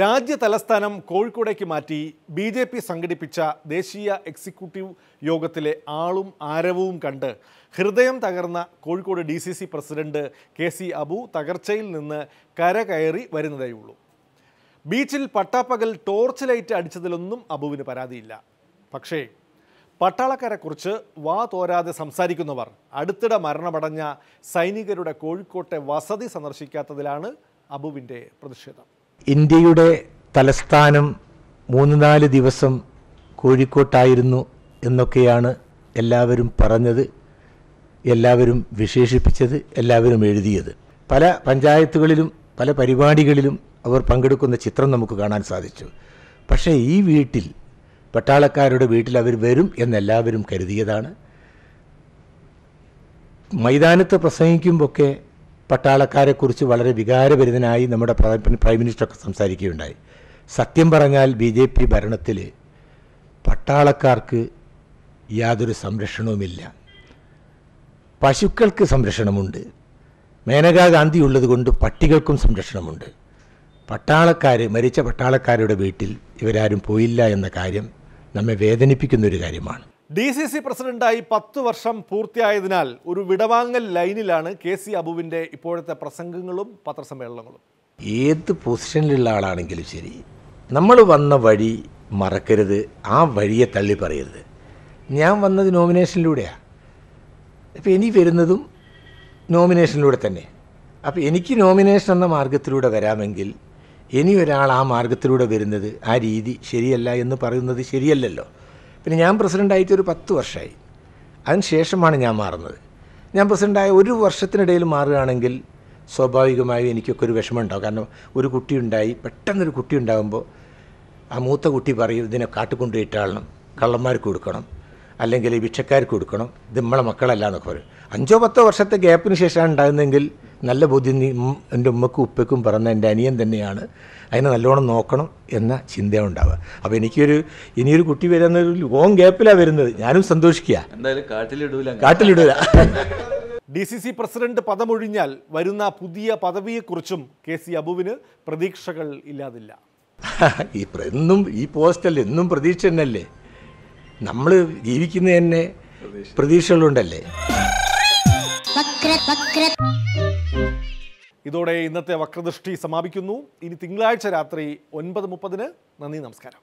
രാജ്യ തലസ്ഥാനം കോഴിക്കോടേക്ക് മാറ്റി ബി ജെ പി സംഘടിപ്പിച്ച ദേശീയ എക്സിക്യൂട്ടീവ് യോഗത്തിലെ ആളും ആരവവും കണ്ട് ഹൃദയം തകർന്ന Kozhikode D C C president K C Abu തകർച്ചയിൽ നിന്ന് കരകയറി വരുന്നതേയുള്ളൂ ബീച്ചിൽ പട്ടാപ്പകൽ ടോർച്ച് ലൈറ്റ് അടിച്ചതിലൊന്നും അബുവിന് പരാതിയില്ല പക്ഷേ പട്ടാളക്കാരെക്കുറിച്ച് വാ തോരാതെ സംസാരിക്കുന്നവർ അടുത്തിടെ മരണമടഞ്ഞ സൈനികരുടെ കോഴിക്കോട്ടെ വസതി സന്ദർശിക്കാത്തതിലാണ് അബുവിൻ്റെ പ്രതിഷേധം ഇന്ത്യയുടെ തലസ്ഥാനം മൂന്ന് നാല് ദിവസം കോഴിക്കോട്ടായിരുന്നു എന്നൊക്കെയാണ് എല്ലാവരും പറഞ്ഞത് എല്ലാവരും വിശേഷിപ്പിച്ചത് എല്ലാവരും എഴുതിയത് പല പഞ്ചായത്തുകളിലും പല പരിപാടികളിലും അവർ പങ്കെടുക്കുന്ന ചിത്രം നമുക്ക് കാണാൻ സാധിച്ചു പക്ഷേ ഈ വീട്ടിൽ പട്ടാളക്കാരുടെ വീട്ടിൽ അവർ വരും എന്നെല്ലാവരും കരുതിയതാണ് മൈതാനത്ത് പ്രസംഗിക്കുമ്പോഴൊക്കെ പട്ടാളക്കാരെക്കുറിച്ച് വളരെ വികാരഭരിതനായി നമ്മുടെ പ്രൈം മിനിസ്റ്ററൊക്കെ സംസാരിക്കുകയുണ്ടായി സത്യം പറഞ്ഞാൽ ബി ജെ പി ഭരണത്തിൽ പട്ടാളക്കാർക്ക് യാതൊരു സംരക്ഷണവുമില്ല പശുക്കൾക്ക് സംരക്ഷണമുണ്ട് മേനകാ ഗാന്ധി ഉള്ളതുകൊണ്ട് പട്ടികൾക്കും സംരക്ഷണമുണ്ട് പട്ടാളക്കാർ മരിച്ച പട്ടാളക്കാരുടെ വീട്ടിൽ ഇവരാരും പോയില്ല എന്ന കാര്യം നമ്മെ വേദനിപ്പിക്കുന്ന ഒരു കാര്യമാണ് ഡി സി സി പ്രസിഡന്റായി പത്ത് വർഷം പൂർത്തിയായതിനാൽ ഒരു വിടവാങ്ങൽ ലൈനിലാണ് കെ സി അബുവിൻ്റെ ഇപ്പോഴത്തെ പ്രസംഗങ്ങളും പത്രസമ്മേളനങ്ങളും ഏത് പൊസിഷനിലുള്ള ആളാണെങ്കിലും ശരി നമ്മൾ വന്ന വഴി മറക്കരുത് ആ വഴിയെ തള്ളി പറയരുത് ഞാൻ വന്നത് നോമിനേഷനിലൂടെയാണ് അപ്പോൾ ഇനി വരുന്നതും നോമിനേഷനിലൂടെ തന്നെ അപ്പോൾ എനിക്ക് നോമിനേഷൻ എന്ന മാർഗത്തിലൂടെ വരാമെങ്കിൽ ഇനി ഒരാൾ ആ മാർഗത്തിലൂടെ വരുന്നത് ആ രീതി ശരിയല്ല എന്ന് പറയുന്നത് ശരിയല്ലല്ലോ പിന്നെ ഞാൻ പ്രസിഡൻ്റായിട്ട് ഒരു പത്ത് വർഷമായി അതിനുശേഷമാണ് ഞാൻ മാറുന്നത് ഞാൻ പ്രസിഡൻ്റായ ഒരു വർഷത്തിനിടയിൽ മാറുകയാണെങ്കിൽ സ്വാഭാവികമായും എനിക്കൊക്കെ ഒരു വിഷമമുണ്ടാവും കാരണം ഒരു കുട്ടി ഉണ്ടായി പെട്ടെന്നൊരു കുട്ടി ഉണ്ടാകുമ്പോൾ ആ മൂത്ത കുട്ടി പറയും ഇതിനെ കാട്ടിക്കൊണ്ടുപോയിട്ടാളണം കള്ളന്മാർക്ക് കൊടുക്കണം അല്ലെങ്കിൽ ഈ ഭിക്ഷക്കാർക്ക് കൊടുക്കണം ഇത് നമ്മളെ മക്കളല്ല എന്നൊക്കെ പറയും അഞ്ചോ പത്തോ വർഷത്തെ ഗ്യാപ്പിന് ശേഷമാണ് ഉണ്ടാകുന്നതെങ്കിൽ നല്ല ബോധ്യം നീ എൻ്റെ ഉമ്മക്കും ഉപ്പയ്ക്കും പറഞ്ഞ എൻ്റെ അനിയൻ തന്നെയാണ് അതിനെ നല്ലോണം നോക്കണം എന്ന ചിന്ത ഉണ്ടാവുക അപ്പോൾ എനിക്കൊരു ഇനിയൊരു കുട്ടി വരുന്ന ഒരു ലോങ് ഗ്യാപ്പിലാണ് വരുന്നത് ഞാനും സന്തോഷിക്കുക എന്തായാലും കാട്ടിലിടൂല ഡി സി സി പ്രസിഡന്റ് പദമൊഴിഞ്ഞാൽ വരുന്ന പുതിയ പദവിയെക്കുറിച്ചും കെ സി അബുവിന് പ്രതീക്ഷകൾ ഇല്ലാതില്ല ഈ എന്നും ഈ പോസ്റ്റല്ലേ എന്നും പ്രതീക്ഷ തന്നെയല്ലേ നമ്മൾ ജീവിക്കുന്നത് തന്നെ പ്രതീക്ഷകളുണ്ടല്ലേ ഇതോടെ ഇന്നത്തെ വക്രദൃഷ്ടി സമാപിക്കുന്നു ഇനി തിങ്കളാഴ്ച രാത്രി ഒൻപത് മുപ്പതിന് നന്ദി നമസ്കാരം